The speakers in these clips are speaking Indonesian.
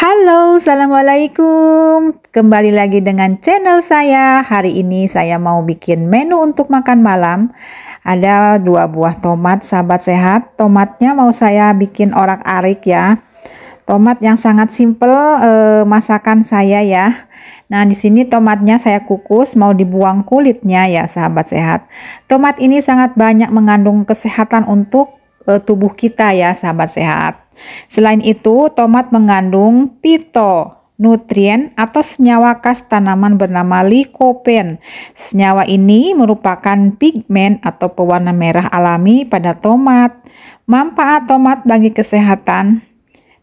Halo, Assalamualaikum. Kembali lagi dengan channel saya. Hari ini saya mau bikin menu untuk makan malam. Ada dua buah tomat sahabat sehat. Tomatnya mau saya bikin orak-arik ya. Tomat yang sangat simple eh, masakan saya ya. Nah, di sini tomatnya saya kukus, mau dibuang kulitnya ya sahabat sehat. Tomat ini sangat banyak mengandung kesehatan untuk eh, tubuh kita ya sahabat sehat. Selain itu, tomat mengandung pito, nutrien atau senyawa khas tanaman bernama likopen. Senyawa ini merupakan pigmen atau pewarna merah alami pada tomat. Manfaat tomat bagi kesehatan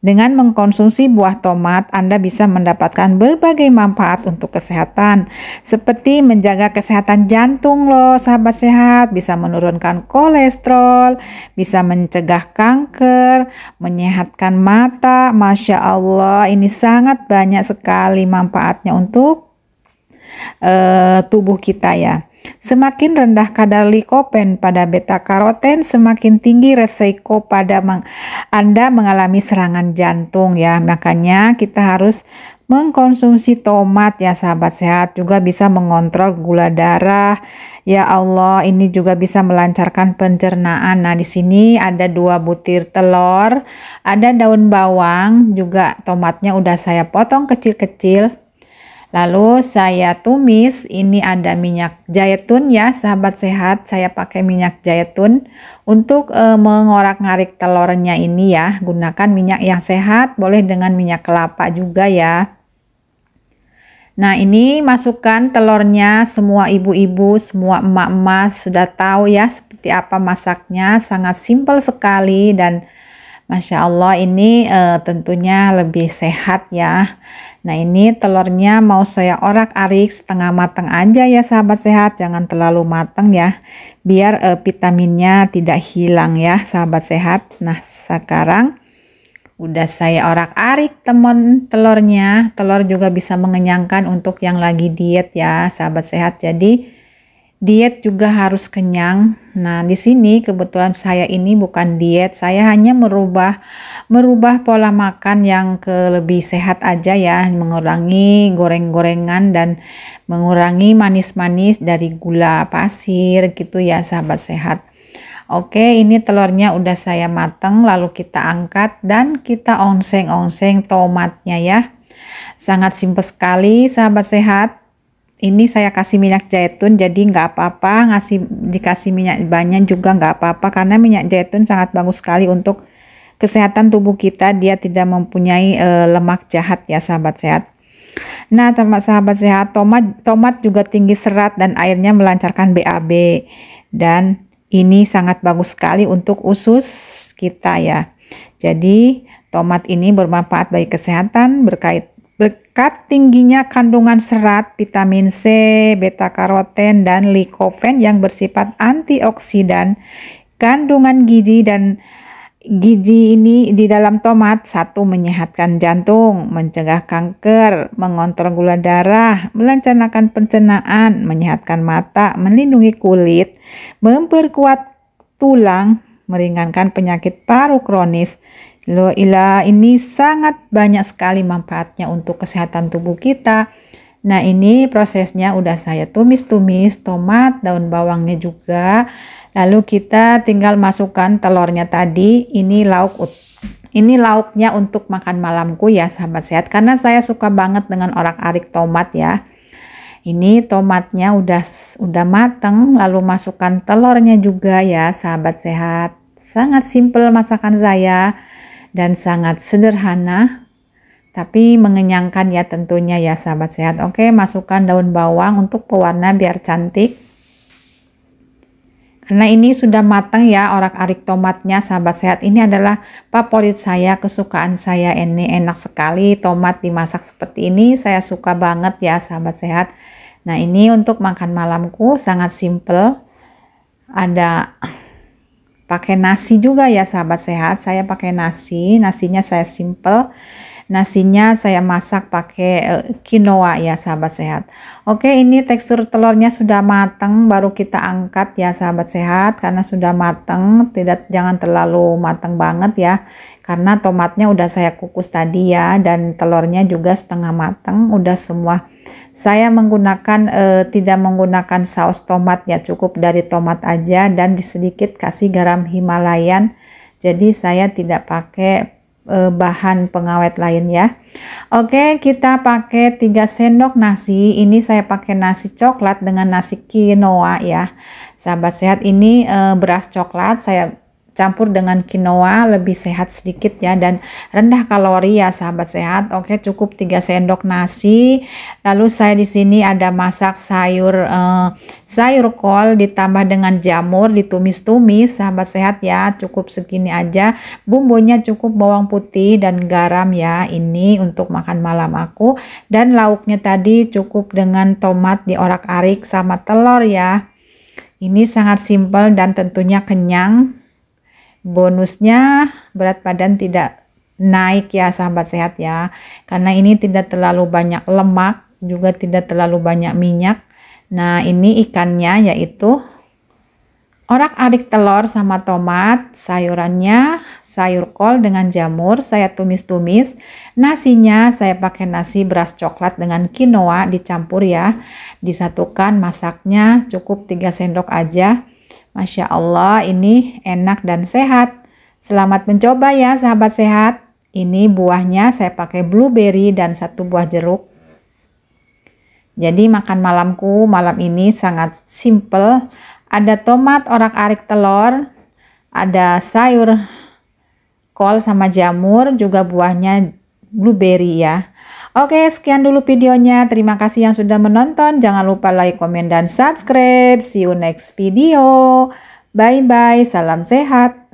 dengan mengkonsumsi buah tomat, Anda bisa mendapatkan berbagai manfaat untuk kesehatan, seperti menjaga kesehatan jantung loh, sahabat sehat, bisa menurunkan kolesterol, bisa mencegah kanker, menyehatkan mata. Masya Allah, ini sangat banyak sekali manfaatnya untuk uh, tubuh kita ya. Semakin rendah kadar likopen pada beta karoten, semakin tinggi resiko pada meng Anda mengalami serangan jantung ya. Makanya kita harus mengkonsumsi tomat ya sahabat sehat juga bisa mengontrol gula darah. Ya Allah, ini juga bisa melancarkan pencernaan. Nah, di sini ada dua butir telur, ada daun bawang, juga tomatnya udah saya potong kecil-kecil Lalu saya tumis, ini ada minyak zaitun ya sahabat sehat, saya pakai minyak zaitun untuk e, mengorak-ngarik telurnya ini ya. Gunakan minyak yang sehat, boleh dengan minyak kelapa juga ya. Nah ini masukkan telurnya semua ibu-ibu, semua emak-emak sudah tahu ya seperti apa masaknya, sangat simpel sekali dan Masya Allah ini uh, tentunya lebih sehat ya. Nah ini telurnya mau saya orak arik setengah matang aja ya sahabat sehat. Jangan terlalu matang ya. Biar uh, vitaminnya tidak hilang ya sahabat sehat. Nah sekarang udah saya orak arik teman telurnya. Telur juga bisa mengenyangkan untuk yang lagi diet ya sahabat sehat. Jadi diet juga harus kenyang. Nah, di sini kebetulan saya ini bukan diet, saya hanya merubah merubah pola makan yang ke lebih sehat aja ya, mengurangi goreng-gorengan dan mengurangi manis-manis dari gula pasir gitu ya, sahabat sehat. Oke, ini telurnya udah saya mateng, lalu kita angkat dan kita onseng-onseng tomatnya ya. Sangat simpel sekali, sahabat sehat ini saya kasih minyak zaitun jadi nggak apa-apa ngasih dikasih minyak banyak juga nggak apa-apa karena minyak zaitun sangat bagus sekali untuk kesehatan tubuh kita dia tidak mempunyai e, lemak jahat ya sahabat sehat nah teman sahabat sehat tomat tomat juga tinggi serat dan airnya melancarkan BAB dan ini sangat bagus sekali untuk usus kita ya jadi tomat ini bermanfaat bagi kesehatan berkait Berkat tingginya kandungan serat, vitamin C, beta karoten, dan likopen yang bersifat antioksidan, kandungan gizi dan gizi ini di dalam tomat satu menyehatkan jantung, mencegah kanker, mengontrol gula darah, melancarkan pencernaan, menyehatkan mata, melindungi kulit, memperkuat tulang, meringankan penyakit paru kronis, Loh ila ini sangat banyak sekali manfaatnya untuk kesehatan tubuh kita. Nah ini prosesnya udah saya tumis-tumis tomat, daun bawangnya juga. Lalu kita tinggal masukkan telurnya tadi, ini lauk ini lauknya untuk makan malamku ya sahabat sehat karena saya suka banget dengan orak-arik tomat ya. Ini tomatnya udah udah mateng lalu masukkan telurnya juga ya sahabat sehat. Sangat simple masakan saya dan sangat sederhana tapi mengenyangkan ya tentunya ya sahabat sehat. Oke, masukkan daun bawang untuk pewarna biar cantik. Karena ini sudah matang ya orak-arik tomatnya sahabat sehat. Ini adalah favorit saya, kesukaan saya ini enak sekali tomat dimasak seperti ini. Saya suka banget ya sahabat sehat. Nah, ini untuk makan malamku sangat simple. Ada pakai nasi juga ya sahabat sehat. Saya pakai nasi, nasinya saya simple. Nasinya saya masak pakai eh, quinoa ya sahabat sehat. Oke, ini tekstur telurnya sudah matang baru kita angkat ya sahabat sehat karena sudah matang, tidak jangan terlalu matang banget ya karena tomatnya udah saya kukus tadi ya dan telurnya juga setengah matang udah semua saya menggunakan e, tidak menggunakan saus tomat ya cukup dari tomat aja dan sedikit kasih garam Himalayan jadi saya tidak pakai e, bahan pengawet lain ya Oke kita pakai 3 sendok nasi ini saya pakai nasi coklat dengan nasi quinoa ya sahabat sehat ini e, beras coklat saya campur dengan quinoa lebih sehat sedikit ya dan rendah kalori ya sahabat sehat. Oke, cukup 3 sendok nasi. Lalu saya di sini ada masak sayur eh, sayur kol ditambah dengan jamur ditumis-tumis sahabat sehat ya. Cukup segini aja. Bumbunya cukup bawang putih dan garam ya. Ini untuk makan malam aku dan lauknya tadi cukup dengan tomat diorak-arik sama telur ya. Ini sangat simpel dan tentunya kenyang bonusnya berat badan tidak naik ya sahabat sehat ya karena ini tidak terlalu banyak lemak juga tidak terlalu banyak minyak nah ini ikannya yaitu orak-arik telur sama tomat sayurannya sayur kol dengan jamur saya tumis-tumis nasinya saya pakai nasi beras coklat dengan quinoa dicampur ya disatukan masaknya cukup 3 sendok aja Masya Allah, ini enak dan sehat. Selamat mencoba ya sahabat sehat. Ini buahnya saya pakai blueberry dan satu buah jeruk. Jadi makan malamku malam ini sangat simple. Ada tomat orak-arik telur, ada sayur kol sama jamur, juga buahnya blueberry ya. Oke, sekian dulu videonya. Terima kasih yang sudah menonton. Jangan lupa like, komen, dan subscribe. See you next video. Bye-bye. Salam sehat.